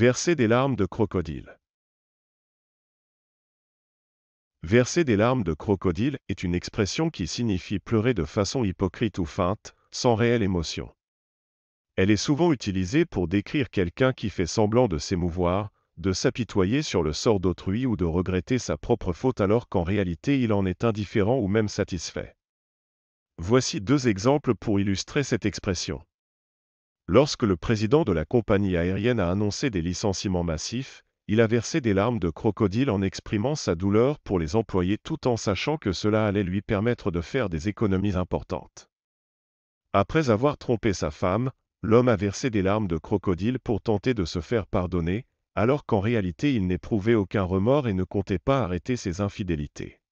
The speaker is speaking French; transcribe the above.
Verser des larmes de crocodile. Verser des larmes de crocodile est une expression qui signifie pleurer de façon hypocrite ou feinte, sans réelle émotion. Elle est souvent utilisée pour décrire quelqu'un qui fait semblant de s'émouvoir, de s'apitoyer sur le sort d'autrui ou de regretter sa propre faute alors qu'en réalité il en est indifférent ou même satisfait. Voici deux exemples pour illustrer cette expression. Lorsque le président de la compagnie aérienne a annoncé des licenciements massifs, il a versé des larmes de crocodile en exprimant sa douleur pour les employés tout en sachant que cela allait lui permettre de faire des économies importantes. Après avoir trompé sa femme, l'homme a versé des larmes de crocodile pour tenter de se faire pardonner, alors qu'en réalité il n'éprouvait aucun remords et ne comptait pas arrêter ses infidélités.